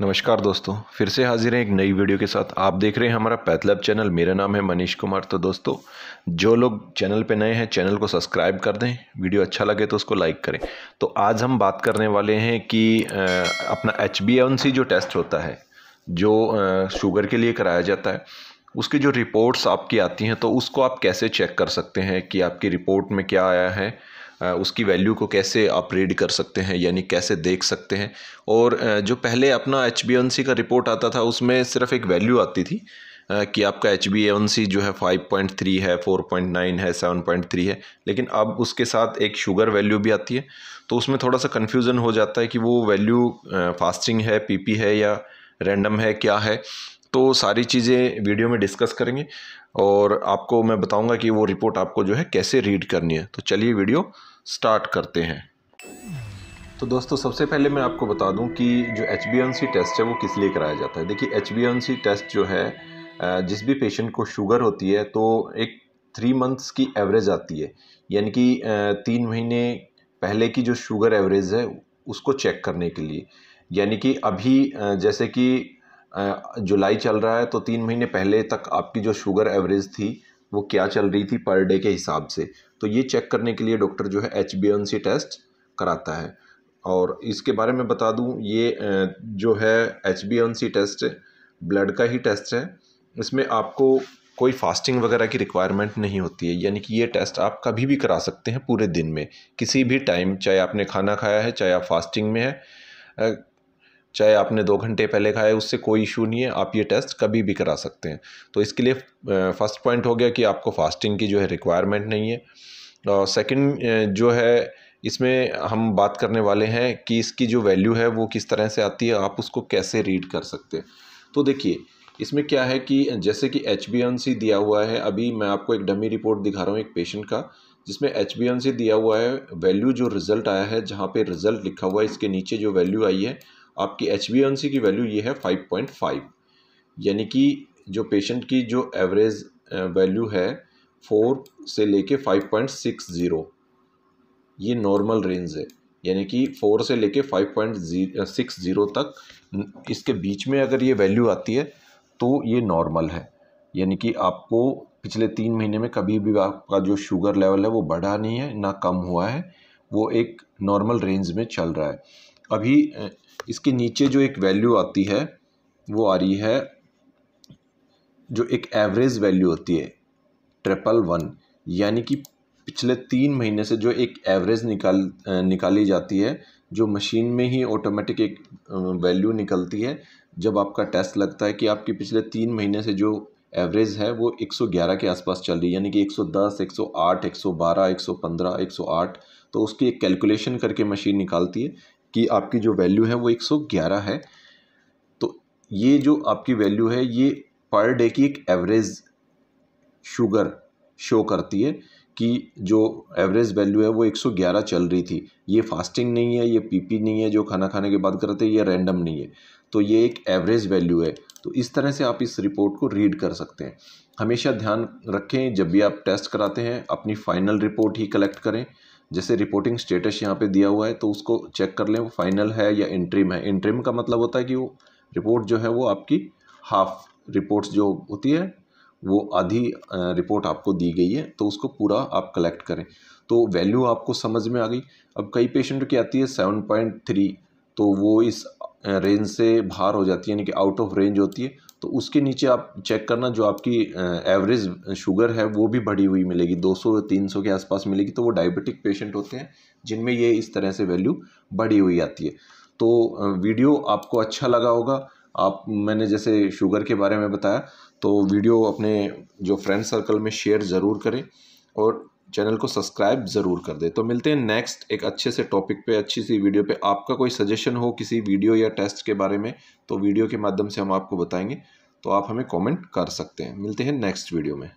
नमस्कार दोस्तों फिर से हाजिर हैं एक नई वीडियो के साथ आप देख रहे हैं हमारा पैथलैब चैनल मेरा नाम है मनीष कुमार तो दोस्तों जो लोग चैनल पे नए हैं चैनल को सब्सक्राइब कर दें वीडियो अच्छा लगे तो उसको लाइक करें तो आज हम बात करने वाले हैं कि अपना एच जो टेस्ट होता है जो शुगर के लिए कराया जाता है उसकी जो रिपोर्ट्स आपकी आती हैं तो उसको आप कैसे चेक कर सकते हैं कि आपकी रिपोर्ट में क्या आया है उसकी वैल्यू को कैसे आप रीड कर सकते हैं यानी कैसे देख सकते हैं और जो पहले अपना एच का रिपोर्ट आता था उसमें सिर्फ एक वैल्यू आती थी कि आपका एच बी जो है 5.3 है 4.9 है 7.3 है लेकिन अब उसके साथ एक शुगर वैल्यू भी आती है तो उसमें थोड़ा सा कन्फ्यूज़न हो जाता है कि वो वैल्यू फास्टिंग है पी है या रैंडम है क्या है तो सारी चीज़ें वीडियो में डिस्कस करेंगे और आपको मैं बताऊंगा कि वो रिपोर्ट आपको जो है कैसे रीड करनी है तो चलिए वीडियो स्टार्ट करते हैं तो दोस्तों सबसे पहले मैं आपको बता दूं कि जो एच टेस्ट है वो किस लिए कराया जाता है देखिए एच टेस्ट जो है जिस भी पेशेंट को शुगर होती है तो एक थ्री मंथ्स की एवरेज आती है यानी कि तीन महीने पहले की जो शुगर एवरेज है उसको चेक करने के लिए यानी कि अभी जैसे कि जुलाई चल रहा है तो तीन महीने पहले तक आपकी जो शुगर एवरेज थी वो क्या चल रही थी पर डे के हिसाब से तो ये चेक करने के लिए डॉक्टर जो है एच टेस्ट कराता है और इसके बारे में बता दूं ये जो है एच टेस्ट ब्लड का ही टेस्ट है इसमें आपको कोई फास्टिंग वगैरह की रिक्वायरमेंट नहीं होती है यानी कि ये टेस्ट आप कभी भी करा सकते हैं पूरे दिन में किसी भी टाइम चाहे आपने खाना खाया है चाहे आप फास्टिंग में है चाहे आपने दो घंटे पहले खाया उससे कोई इशू नहीं है आप ये टेस्ट कभी भी करा सकते हैं तो इसके लिए फर्स्ट पॉइंट हो गया कि आपको फास्टिंग की जो है रिक्वायरमेंट नहीं है और सेकंड जो है इसमें हम बात करने वाले हैं कि इसकी जो वैल्यू है वो किस तरह से आती है आप उसको कैसे रीड कर सकते हैं तो देखिए इसमें क्या है कि जैसे कि एच दिया हुआ है अभी मैं आपको एक डमी रिपोर्ट दिखा रहा हूँ एक पेशेंट का जिसमें एच दिया हुआ है वैल्यू जो रिज़ल्ट आया है जहाँ पे रिज़ल्ट लिखा हुआ है इसके नीचे जो वैल्यू आई है आपकी एच की वैल्यू ये है 5.5 यानी कि जो पेशेंट की जो एवरेज वैल्यू है फोर से लेके 5.60 ये नॉर्मल रेंज है यानी कि फोर से लेके 5.60 तक इसके बीच में अगर ये वैल्यू आती है तो ये नॉर्मल है यानी कि आपको पिछले तीन महीने में कभी भी आपका जो शुगर लेवल है वो बढ़ा नहीं है ना कम हुआ है वो एक नॉर्मल रेंज में चल रहा है अभी इसके नीचे जो एक वैल्यू आती है वो आ रही है जो एक एवरेज वैल्यू होती है ट्रिपल वन यानी कि पिछले तीन महीने से जो एक एवरेज निकाल निकाली जाती है जो मशीन में ही ऑटोमेटिक एक वैल्यू निकलती है जब आपका टेस्ट लगता है कि आपकी पिछले तीन महीने से जो एवरेज है वो 111 के आसपास चल रही है यानी कि 110, 108, 112, 115, 108 तो उसकी एक कैलकुलेशन करके मशीन निकालती है कि आपकी जो वैल्यू है वो 111 है तो ये जो आपकी वैल्यू है ये पर डे की एक एवरेज शुगर शो करती है कि जो एवरेज वैल्यू है वो 111 चल रही थी ये फास्टिंग नहीं है ये पीपी नहीं है जो खाना खाने के बाद करते हैं ये रैंडम नहीं है तो ये एक एवरेज वैल्यू है तो इस तरह से आप इस रिपोर्ट को रीड कर सकते हैं हमेशा ध्यान रखें जब भी आप टेस्ट कराते हैं अपनी फाइनल रिपोर्ट ही कलेक्ट करें जैसे रिपोर्टिंग स्टेटस यहाँ पे दिया हुआ है तो उसको चेक कर लें वो फाइनल है या इंट्रीम है इंट्रीम का मतलब होता है कि वो रिपोर्ट जो है वो आपकी हाफ रिपोर्ट्स जो होती है वो आधी रिपोर्ट आपको दी गई है तो उसको पूरा आप कलेक्ट करें तो वैल्यू आपको समझ में आ गई अब कई पेशेंट की आती है सेवन पॉइंट थ्री तो वो इस रेंज से बाहर हो जाती है यानी कि आउट ऑफ रेंज होती है तो उसके नीचे आप चेक करना जो आपकी एवरेज शुगर है वो भी बढ़ी हुई मिलेगी 200 300 के आसपास मिलेगी तो वो डायबिटिक पेशेंट होते हैं जिनमें ये इस तरह से वैल्यू बढ़ी हुई आती है तो वीडियो आपको अच्छा लगा होगा आप मैंने जैसे शुगर के बारे में बताया तो वीडियो अपने जो फ्रेंड सर्कल में शेयर ज़रूर करें और चैनल को सब्सक्राइब ज़रूर कर दे तो मिलते हैं नेक्स्ट एक अच्छे से टॉपिक पे अच्छी सी वीडियो पे आपका कोई सजेशन हो किसी वीडियो या टेस्ट के बारे में तो वीडियो के माध्यम से हम आपको बताएंगे तो आप हमें कमेंट कर सकते हैं मिलते हैं नेक्स्ट वीडियो में